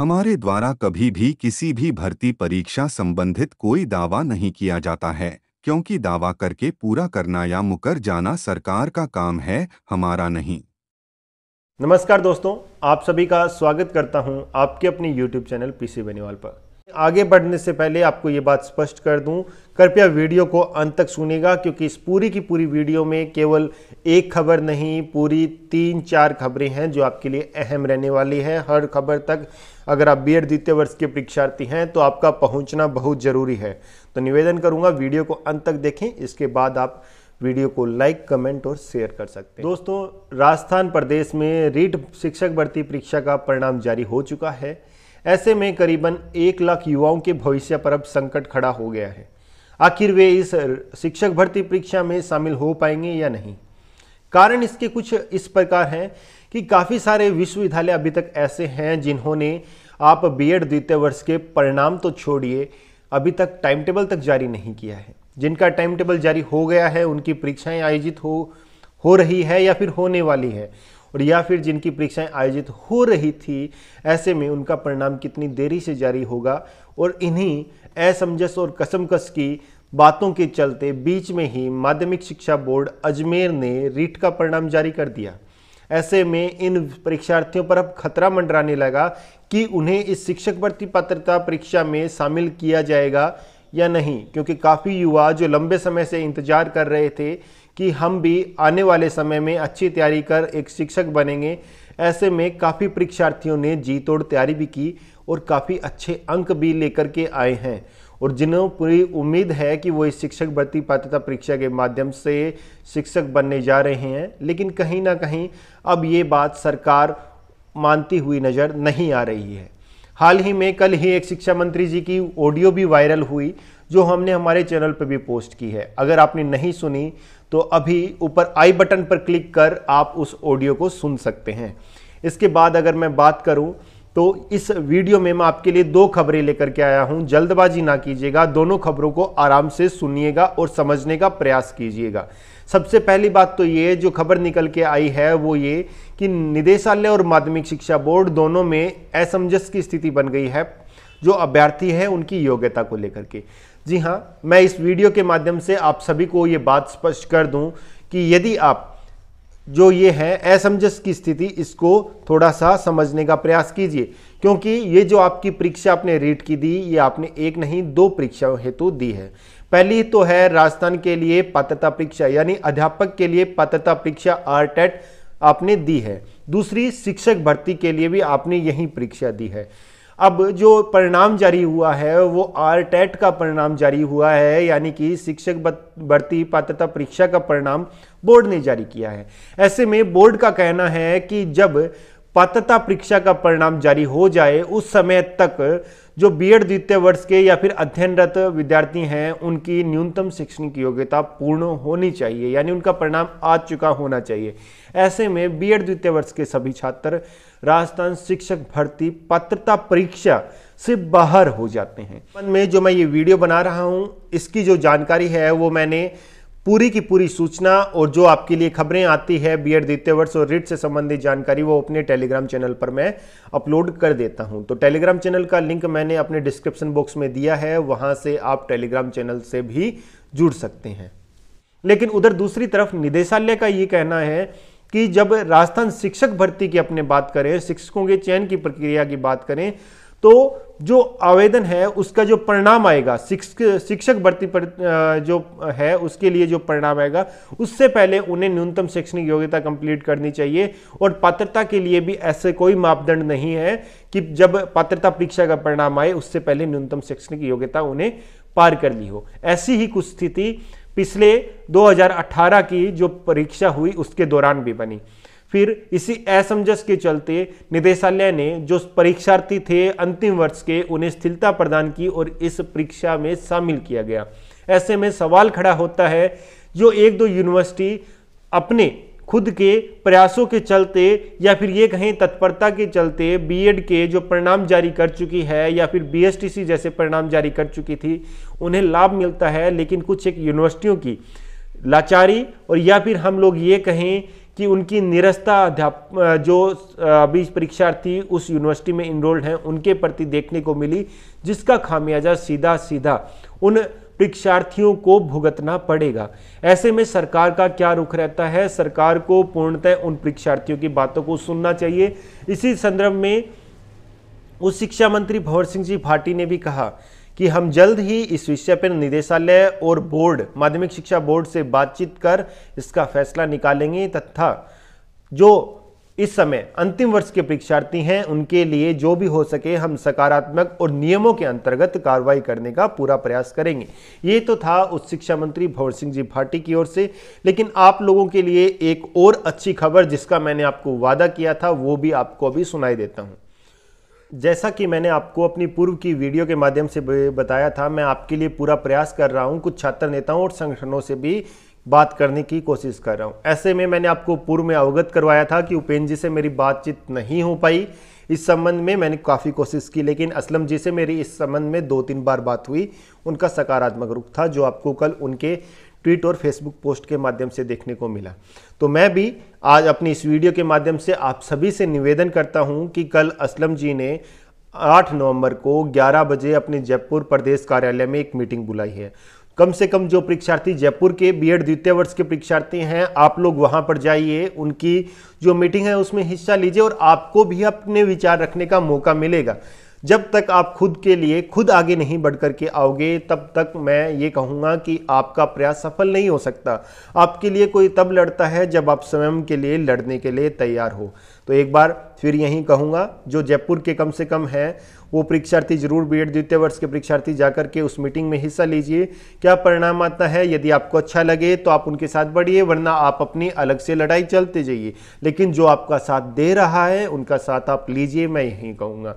हमारे द्वारा कभी भी किसी भी भर्ती परीक्षा संबंधित कोई दावा नहीं किया जाता है क्योंकि दावा करके पूरा करना या मुकर जाना सरकार का काम है हमारा नहीं नमस्कार दोस्तों आप सभी का स्वागत करता हूं आपके अपने YouTube चैनल पीसी बेनीवाल पर आगे बढ़ने से पहले आपको ये बात स्पष्ट कर दूं कृपया वीडियो को अंत तक सुनेगा क्योंकि इस पूरी की पूरी वीडियो में केवल एक खबर नहीं पूरी तीन चार खबरें हैं जो आपके लिए अहम रहने वाली हैं हर खबर तक अगर आप बी द्वितीय वर्ष के परीक्षार्थी हैं तो आपका पहुंचना बहुत ज़रूरी है तो निवेदन करूंगा वीडियो को अंत तक देखें इसके बाद आप वीडियो को लाइक कमेंट और शेयर कर सकते हैं दोस्तों राजस्थान प्रदेश में रीट शिक्षक भर्ती परीक्षा का परिणाम जारी हो चुका है ऐसे में करीबन एक लाख युवाओं के भविष्य पर अब संकट खड़ा हो गया है आखिर वे इस शिक्षक भर्ती परीक्षा में शामिल हो पाएंगे या नहीं कारण इसके कुछ इस प्रकार हैं कि काफ़ी सारे विश्वविद्यालय अभी तक ऐसे हैं जिन्होंने आप बीएड द्वितीय वर्ष के परिणाम तो छोड़िए अभी तक टाइम टेबल तक जारी नहीं किया है जिनका टाइम टेबल जारी हो गया है उनकी परीक्षाएं आयोजित हो हो रही है या फिर होने वाली है और या फिर जिनकी परीक्षाएं आयोजित हो रही थी ऐसे में उनका परिणाम कितनी देरी से जारी होगा और इन्हीं असमंजस और कसमकस की बातों के चलते बीच में ही माध्यमिक शिक्षा बोर्ड अजमेर ने रीट का परिणाम जारी कर दिया ऐसे में इन परीक्षार्थियों पर अब खतरा मंडराने लगा कि उन्हें इस शिक्षक भर्ती पात्रता परीक्षा में शामिल किया जाएगा या नहीं क्योंकि काफ़ी युवा जो लंबे समय से इंतजार कर रहे थे कि हम भी आने वाले समय में अच्छी तैयारी कर एक शिक्षक बनेंगे ऐसे में काफ़ी परीक्षार्थियों ने जी तोड़ तैयारी भी की और काफ़ी अच्छे अंक भी लेकर के आए हैं और जिन्हों पूरी उम्मीद है कि वो इस शिक्षक भर्ती पात्रता परीक्षा के माध्यम से शिक्षक बनने जा रहे हैं लेकिन कहीं ना कहीं अब ये बात सरकार मानती हुई नज़र नहीं आ रही है हाल ही में कल ही एक शिक्षा मंत्री जी की ऑडियो भी वायरल हुई जो हमने हमारे चैनल पर भी पोस्ट की है अगर आपने नहीं सुनी तो अभी ऊपर आई बटन पर क्लिक कर आप उस ऑडियो को सुन सकते हैं इसके बाद अगर मैं बात करूं तो इस वीडियो में मैं आपके लिए दो खबरें लेकर के आया हूं जल्दबाजी ना कीजिएगा दोनों खबरों को आराम से सुनिएगा और समझने का प्रयास कीजिएगा सबसे पहली बात तो ये जो खबर निकल के आई है वो ये कि निदेशालय और माध्यमिक शिक्षा बोर्ड दोनों में असमंजस की स्थिति बन गई है जो अभ्यर्थी है उनकी योग्यता को लेकर के जी हाँ मैं इस वीडियो के माध्यम से आप सभी को ये बात स्पष्ट कर दूं कि यदि आप जो ये है असमंजस की स्थिति इसको थोड़ा सा समझने का प्रयास कीजिए क्योंकि ये जो आपकी परीक्षा आपने रीट की दी ये आपने एक नहीं दो परीक्षाओं हेतु तो दी है पहली तो है राजस्थान के लिए पात्रता परीक्षा यानी अध्यापक के लिए पात्रता परीक्षा आर आपने दी है दूसरी शिक्षक भर्ती के लिए भी आपने यही परीक्षा दी है अब जो परिणाम जारी हुआ है वो आर टेट का परिणाम जारी हुआ है यानी कि शिक्षक भर्ती पात्रता परीक्षा का परिणाम बोर्ड ने जारी किया है ऐसे में बोर्ड का कहना है कि जब पात्रता परीक्षा का परिणाम जारी हो जाए उस समय तक जो बीएड द्वितीय वर्ष के या फिर अध्ययनरत विद्यार्थी हैं उनकी न्यूनतम शैक्षणिक योग्यता पूर्ण होनी चाहिए यानी उनका परिणाम आ चुका होना चाहिए ऐसे में बीएड द्वितीय वर्ष के सभी छात्र राजस्थान शिक्षक भर्ती पात्रता परीक्षा से बाहर हो जाते हैं में जो मैं ये वीडियो बना रहा हूँ इसकी जो जानकारी है वो मैंने पूरी की पूरी सूचना और जो आपके लिए खबरें आती है बीएड द्वितीय वर्ष और रिट से संबंधित जानकारी वो अपने टेलीग्राम चैनल पर मैं अपलोड कर देता हूं तो टेलीग्राम चैनल का लिंक मैंने अपने डिस्क्रिप्शन बॉक्स में दिया है वहां से आप टेलीग्राम चैनल से भी जुड़ सकते हैं लेकिन उधर दूसरी तरफ निदेशालय का ये कहना है कि जब राजस्थान शिक्षक भर्ती की अपने बात करें शिक्षकों के चयन की प्रक्रिया की बात करें तो जो आवेदन है उसका जो परिणाम आएगा शिक्षक भर्ती पर जो है उसके लिए जो परिणाम आएगा उससे पहले उन्हें न्यूनतम शैक्षणिक योग्यता कंप्लीट करनी चाहिए और पात्रता के लिए भी ऐसे कोई मापदंड नहीं है कि जब पात्रता परीक्षा का परिणाम आए उससे पहले न्यूनतम शैक्षणिक योग्यता उन्हें पार कर ली हो ऐसी ही कुछ स्थिति पिछले 2018 की जो परीक्षा हुई उसके दौरान भी बनी फिर इसी असमंजस के चलते निदेशालय ने जो परीक्षार्थी थे अंतिम वर्ष के उन्हें स्थिरता प्रदान की और इस परीक्षा में शामिल किया गया ऐसे में सवाल खड़ा होता है जो एक दो यूनिवर्सिटी अपने खुद के प्रयासों के चलते या फिर ये कहें तत्परता के चलते बीएड के जो परिणाम जारी कर चुकी है या फिर बीएसटीसी जैसे परिणाम जारी कर चुकी थी उन्हें लाभ मिलता है लेकिन कुछ एक यूनिवर्सिटियों की लाचारी और या फिर हम लोग ये कहें कि उनकी निरस्ता अध्याप जो अभी परीक्षार्थी उस यूनिवर्सिटी में इनरोल्ड हैं उनके प्रति देखने को मिली जिसका खामियाजा सीधा सीधा उन परीक्षार्थियों को भुगतना पड़ेगा ऐसे में सरकार का क्या रुख रहता है सरकार को पूर्णतः उन परीक्षार्थियों की बातों को सुनना चाहिए इसी संदर्भ में उस शिक्षा मंत्री भंवर सिंह जी भाटी ने भी कहा कि हम जल्द ही इस विषय पर निदेशालय और बोर्ड माध्यमिक शिक्षा बोर्ड से बातचीत कर इसका फैसला निकालेंगे तथा जो इस समय अंतिम वर्ष के परीक्षार्थी हैं उनके लिए जो भी हो सके हम सकारात्मक और नियमों के अंतर्गत कार्रवाई करने का पूरा प्रयास करेंगे ये तो था उच्च शिक्षा मंत्री भंवर सिंह जी भाटी की ओर से लेकिन आप लोगों के लिए एक और अच्छी खबर जिसका मैंने आपको वादा किया था वो भी आपको अभी सुनाई देता हूँ जैसा कि मैंने आपको अपनी पूर्व की वीडियो के माध्यम से बताया था मैं आपके लिए पूरा प्रयास कर रहा हूं कुछ छात्र नेताओं और संगठनों से भी बात करने की कोशिश कर रहा हूं ऐसे में मैंने आपको पूर्व में अवगत करवाया था कि उपेंद्र जी से मेरी बातचीत नहीं हो पाई इस संबंध में मैंने काफ़ी कोशिश की लेकिन असलम जी से मेरी इस संबंध में दो तीन बार बात हुई उनका सकारात्मक रुख था जो आपको कल उनके ट्वीट और फेसबुक पोस्ट के माध्यम से देखने को मिला तो मैं भी आज अपनी इस वीडियो के माध्यम से आप सभी से निवेदन करता हूं कि कल असलम जी ने 8 नवंबर को 11 बजे अपने जयपुर प्रदेश कार्यालय में एक मीटिंग बुलाई है कम से कम जो परीक्षार्थी जयपुर के बीएड द्वितीय वर्ष के परीक्षार्थी हैं आप लोग वहां पर जाइए उनकी जो मीटिंग है उसमें हिस्सा लीजिए और आपको भी अपने विचार रखने का मौका मिलेगा जब तक आप खुद के लिए खुद आगे नहीं बढ़ करके आओगे तब तक मैं ये कहूँगा कि आपका प्रयास सफल नहीं हो सकता आपके लिए कोई तब लड़ता है जब आप स्वयं के लिए लड़ने के लिए तैयार हो तो एक बार फिर यही कहूँगा जो जयपुर के कम से कम हैं वो परीक्षार्थी जरूर बी द्वितीय वर्ष के परीक्षार्थी जाकर के उस मीटिंग में हिस्सा लीजिए क्या परिणाम आता है यदि आपको अच्छा लगे तो आप उनके साथ बढ़िए वरना आप अपनी अलग से लड़ाई चलते जाइए लेकिन जो आपका साथ दे रहा है उनका साथ आप लीजिए मैं यही कहूँगा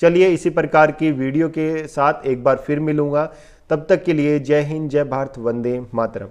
चलिए इसी प्रकार की वीडियो के साथ एक बार फिर मिलूंगा तब तक के लिए जय हिंद जय भारत वंदे मातरम